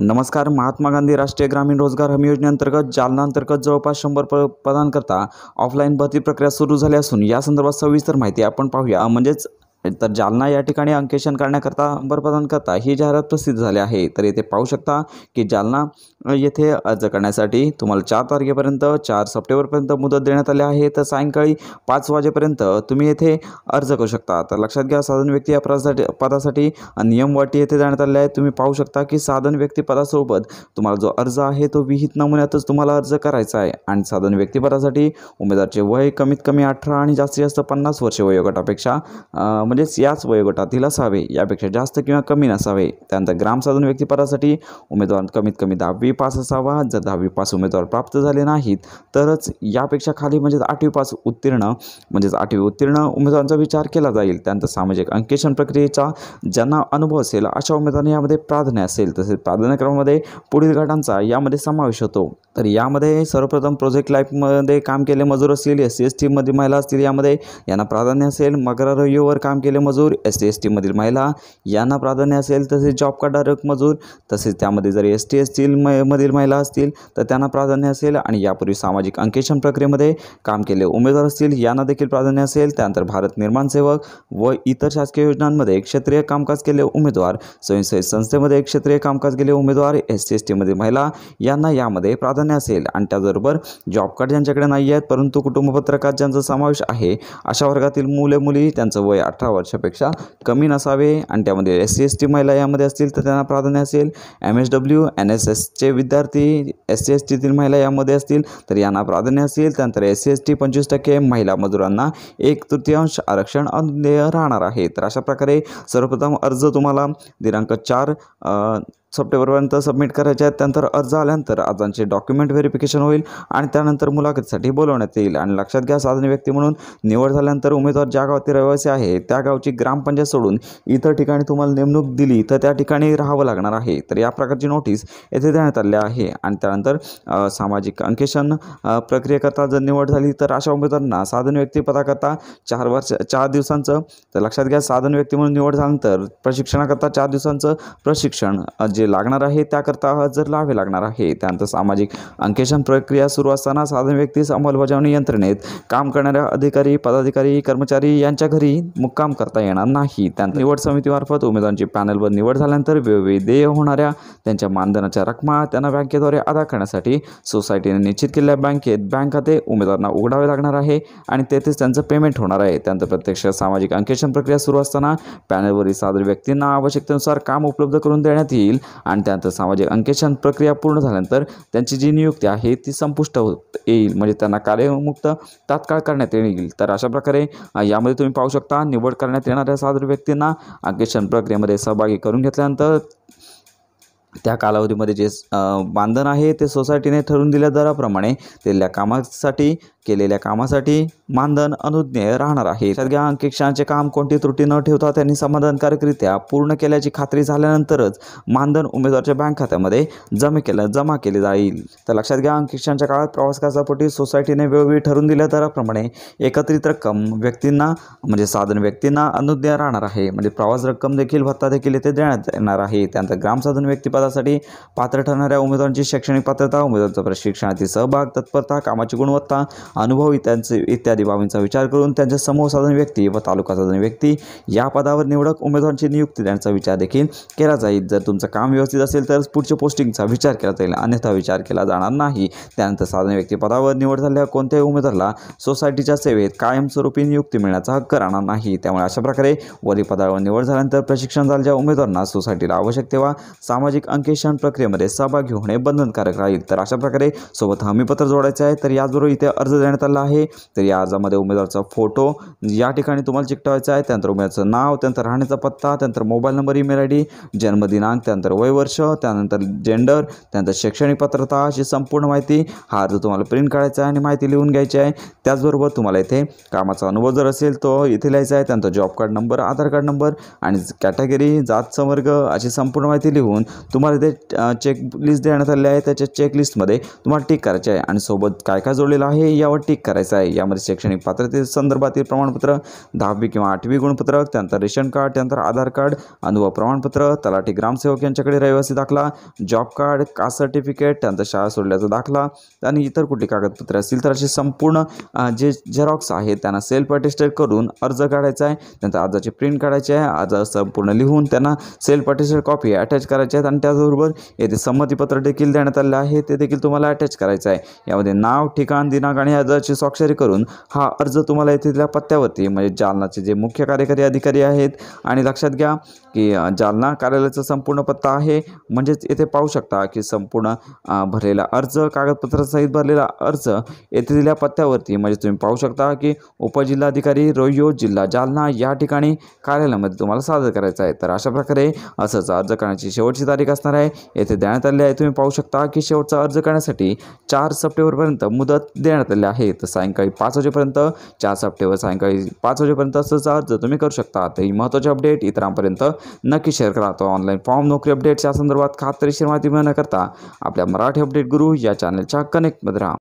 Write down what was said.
नमस्कार महात्मा गांधी राष्ट्रीय ग्रामीण रोजगार हमी योजनेअंतर्गत जालना अंतर्गत जवळपास शंभर प पदांकरता ऑफलाईन भरती प्रक्रिया सुरू झाली असून या संदर्भात सविस्तर माहिती आपण पाहूया म्हणजेच तर जालना या ठिकाणी अंकेशन करण्याकरता करता ही जाहिरात प्रसिद्ध झाली आहे तर येथे पाहू शकता की जालना येथे अर्ज करण्यासाठी तुम्हाला चार तारखेपर्यंत चार सप्टेंबरपर्यंत मुदत देण्यात आली आहे तर सायंकाळी पाच वाजेपर्यंत तुम्ही येथे अर्ज करू शकता तर लक्षात घ्या साधन व्यक्ती या पदासाठी पदासाठी नियमवाटी येथे देण्यात आले आहे तुम्ही पाहू शकता की साधन व्यक्ती पदासोबत तुम्हाला जो अर्ज आहे तो विहित नमुन्यातच तुम्हाला अर्ज करायचा आहे आणि साधन व्यक्ती पदासाठी उमेदवारचे वय कमीत कमी अठरा आणि जास्तीत जास्त पन्नास वर्षे वयोगटापेक्षा म्हणजे म्हणजेच याच वयोगटातील असावे यापेक्षा जास्त किंवा कमी नसावे त्यानंतर ग्रामसाधन व्यक्तिपदासाठी उमेदवार कमीत कमी दहावी पास असावा जर दहावी पास उमेदवार प्राप्त झाले नाहीत तरच यापेक्षा खाली म्हणजेच आठवी पास उत्तीर्ण म्हणजेच आठवी उत्तीर्ण उमेदवारांचा विचार केला जाईल त्यानंतर सामाजिक अंकेशन प्रक्रियेचा ज्यांना अनुभव असेल अशा उमेदवारांनी यामध्ये प्राधान्य असेल तसेच प्राधान्यक्रमामध्ये पुढील गटांचा यामध्ये समावेश होतो तर यामध्ये सर्वप्रथम प्रोजेक्ट लाईफमध्ये काम केले मजूर असतील एस सी एस टीमध्ये महिला असतील यामध्ये यांना प्राधान्य असेल योवर काम केले मजूर एस टी एस टीमधील महिला यांना प्राधान्य असेल तसेच जॉब कार्डारक मजूर तसेच त्यामध्ये जर एस टी एस टी मधील महिला असतील तर त्यांना प्राधान्य असेल आणि यापूर्वी सामाजिक अंकेक्षण प्रक्रियेमध्ये काम केले उमेदवार असतील यांना देखील प्राधान्य असेल त्यानंतर भारत निर्माण सेवक व इतर शासकीय योजनांमध्ये क्षेत्रीय कामकाज केले उमेदवार स्वयंसेवी संस्थेमध्ये क्षेत्रीय कामकाज केले उमेदवार एस टी एस महिला यांना यामध्ये प्राधान्य असेल आणि त्याचबरोबर जॉब कार्ड ज्यांच्याकडे नाही आहेत परंतु कुटुंबपत्रकात ज्यांचा समावेश आहे अशा वर्गातील मुले मुली त्यांचं वय अठरा वर्षापेक्षा कमी नसावे आणि त्यामध्ये एस सी एस टी महिला यामध्ये असतील तर त्यांना प्राधान्य असेल M S W N S एसचे विद्यार्थी एस सी एस टीतील महिला यामध्ये असतील तर यांना प्राधान्य असेल त्यानंतर एस सी एस टी पंचवीस टक्के महिला मजुरांना एक तृतीयांश आरक्षण अनुदेय राहणार आहे तर अशा प्रकारे सर्वप्रथम अर्ज तुम्हाला दिनांक चार सप्टेंबरपर्यंत सबमिट करायचे आहेत त्यानंतर अर्ज आल्यानंतर अर्जांचे डॉक्युमेंट व्हेरिफिकेशन होईल आणि त्यानंतर मुलाखतीसाठी बोलवण्यात येईल आणि लक्षात घ्या साधन व्यक्ती म्हणून निवड झाल्यानंतर उमेदवार ज्या गावातील रहिवासी आहे त्या गावची ग्रामपंचायत सोडून इतर ठिकाणी तुम्हाला नेमणूक दिली तर त्या ठिकाणी राहावं लागणार आहे तर या प्रकारची नोटीस येथे देण्यात आली आहे आणि त्यानंतर सामाजिक अंकेशन प्रक्रियेकरता जर निवड झाली तर अशा उमेदवारांना साधन व्यक्ती पदाकरता चार वर्ष चार दिवसांचं तर लक्षात घ्या साधन व्यक्ती म्हणून निवड झाल्यानंतर प्रशिक्षणाकरता चार दिवसांचं प्रशिक्षण जे लागणार आहे त्याकरता हजर लावे लागणार आहे त्यानंतर सामाजिक अंकेशन प्रक्रिया सुरू असताना साधन व्यक्तीस अंमलबजावणी यंत्रणेत काम करणाऱ्या अधिकारी पदाधिकारी कर्मचारी यांच्या घरी मुक्काम करता येणार नाही त्यानंतर निवड समितीमार्फत उमेदवारांची पॅनलवर निवड झाल्यानंतर देय होणाऱ्या त्यांच्या मानधनाच्या रकमा त्यांना बँकेद्वारे अदा करण्यासाठी सोसायटीने निश्चित केलेल्या बँकेत बँक खाते उमेदवारांना उघडावे लागणार आहे आणि तेथेच त्यांचं पेमेंट होणार आहे त्यानंतर प्रत्यक्ष सामाजिक अंकेशन प्रक्रिया सुरू असताना पॅनलवरील सादर व्यक्तींना आवश्यकतेनुसार काम उपलब्ध करून देण्यात येईल आणि त्यानंतर सामाजिक अंकेशन प्रक्रिया पूर्ण झाल्यानंतर त्यांची जी नियुक्ती आहे ती संपुष्ट होत येईल म्हणजे त्यांना कार्यमुक्त तात्काळ करण्यात येईल तर अशा प्रकारे यामध्ये तुम्ही पाहू शकता निवड करण्यात येणाऱ्या साधारण व्यक्तींना अंकेशन प्रक्रियेमध्ये सहभागी करून घेतल्यानंतर त्या कालावधीमध्ये जे बांधण आहे ते सोसायटीने ठरवून दिल्या दराप्रमाणे दिलेल्या कामासाठी केलेल्या कामासाठी मानधन अनुज्ञेय राहणार आहे सगळ्या अंकेक्षांचे काम कोणती त्रुटी न ठेवता त्यांनी समाधानकारकरित्या पूर्ण केल्याची खात्री झाल्यानंतरच मानधन उमेदवारच्या बँक खात्यामध्ये जमा केलं जमा केले जाईल तर लक्षात घ्या अंकेक्षांच्या काळात प्रवास खर्चापोटी सोसायटीने वेळोवेळी ठरवून दिल्या दराप्रमाणे एकत्रित रक्कम व्यक्तींना म्हणजे साधन व्यक्तींना अनुज्ञेय राहणार आहे म्हणजे प्रवास रक्कम देखील भत्ता देखील येथे देण्यात येणार आहे त्यानंतर ग्रामसाधन व्यक्तीपदा उमेदवारासाठी पात्र ठरणाऱ्या उमेदवारांची शैक्षणिक पात्रता उमेदवारांचा प्रशिक्षणातील सहभाग तत्परता कामाची गुणवत्ता अनुभव इत्यांचे इत्यादी बाबींचा विचार करून त्यांच्या समूह साधन व्यक्ती व तालुका साधन व्यक्ती या पदावर निवडक उमेदवारांची नियुक्ती देण्याचा विचार देखील केला जाईल जर तुमचं काम व्यवस्थित असेल तर पुढच्या पोस्टिंगचा विचार केला जाईल अन्यथा विचार केला जाणार नाही त्यानंतर साधन व्यक्ती पदावर निवड झालेल्या कोणत्याही उमेदवारला सोसायटीच्या सेवेत कायमस्वरूपी नियुक्ती मिळण्याचा हक्क राहणार नाही त्यामुळे अशा प्रकारे वरी पदावर निवड झाल्यानंतर प्रशिक्षण झालेल्या उमेदवारांना सोसायटीला आवश्यक तेव्हा सामाजिक अंकेशन प्रक्रियेमध्ये सहभागी होणे बंधनकारक राहील तर अशा प्रकारे सोबत हमीपत्र जोडायचं आहे तर याचबरोबर इथे अर्ज देण्यात आला आहे तर या अर्जामध्ये उमेदवाराचा फोटो या ठिकाणी तुम्हाला चिकटवायचा आहे त्यानंतर उमेदवाराचं नाव त्यानंतर राहण्याचा पत्ता त्यानंतर mobile number email ID जन्मदिनांक त्यानंतर वयवर्ष त्यानंतर जेंडर त्यानंतर शैक्षणिक पात्रता अशी संपूर्ण माहिती हा अर्ज तुम्हाला प्रिंट काढायचा आहे आणि माहिती लिहून घ्यायची आहे त्याचबरोबर तुम्हाला इथे कामाचा अनुभव जर असेल तो इथे लिहायचा आहे त्यानंतर job card number Aadhaar card number आणि कॅटेगरी जात संवर्ग अशी संपूर्ण माहिती लिहून तुम्हाला ते चेक लिस्ट देण्यात आले आहे त्याच्या चेकलिस्टमध्ये तुम्हाला टिक करायचे आहे आणि सोबत काय काय जोडलेलं आहे यावर टिक करायचं आहे यामध्ये शैक्षणिक पात्रते संदर्भातील प्रमाणपत्र दहावी किंवा आठवी गुणपत्रक त्यानंतर रेशन कार्ड त्यानंतर आधार कार्ड अनुभव प्रमाणपत्र तलाठी ग्रामसेवक यांच्याकडे रहिवासी दाखला जॉब कार्ड कास्ट सर्टिफिकेट त्यानंतर शाळा सोडल्याचा दाखला आणि इतर कुठली कागदपत्रे असतील तर असे संपूर्ण जे झेरॉक्स आहेत त्यांना सेल्फ अटेस्टेड करून अर्ज काढायचा आहे त्यानंतर अर्जाची प्रिंट काढायची आहे अर्ज संपूर्ण लिहून त्यांना सेल्फ अटेस्टेड कॉपी अटॅच करायची आहेत आणि त्याचबरोबर येथे संमतीपत्र देखील देण्यात आले आहे ते देखील तुम्हाला अटॅच करायचं आहे यामध्ये नाव ठिकाण दिनांक आणि अर्जाची स्वाक्षरी करून हा अर्ज तुम्हाला येथील पत्त्यावरती म्हणजे जालनाचे जे मुख्य कार्यकारी अधिकारी आहेत आणि लक्षात घ्या की जालना कार्यालयाचा संपूर्ण पत्ता आहे म्हणजेच येथे पाहू शकता की संपूर्ण भरलेला अर्ज कागदपत्रासहित भरलेला अर्ज येथे दिल्या पत्त्यावरती म्हणजे तुम्ही पाहू शकता की उपजिल्हाधिकारी रोयो जिल्हा जालना या ठिकाणी कार्यालयामध्ये तुम्हाला सादर करायचा आहे तर अशा प्रकारे असंच अर्ज करण्याची शेवटची तारीख असणार आहे येथे देण्यात आले आहे तुम्ही पाहू शकता की शेवटचा अर्ज करण्यासाठी चार सप्टेंबरपर्यंत मुदत देण्यात आली आहे तर सायंकाळी पाच वाजेपर्यंत चार सप्टेंबर सायंकाळी पाच वाजेपर्यंत असंच अर्ज तुम्ही करू शकता तर ही अपडेट इतरांपर्यंत नक्की शेअर करा तो ऑनलाईन फॉर्म नोकरी अपडेट्स या संदर्भात खात्रीशीर माहिती मिळवण्याकरता आपल्या मराठी अपडेट गुरु या चॅनलच्या कनेक्टमध्ये राहा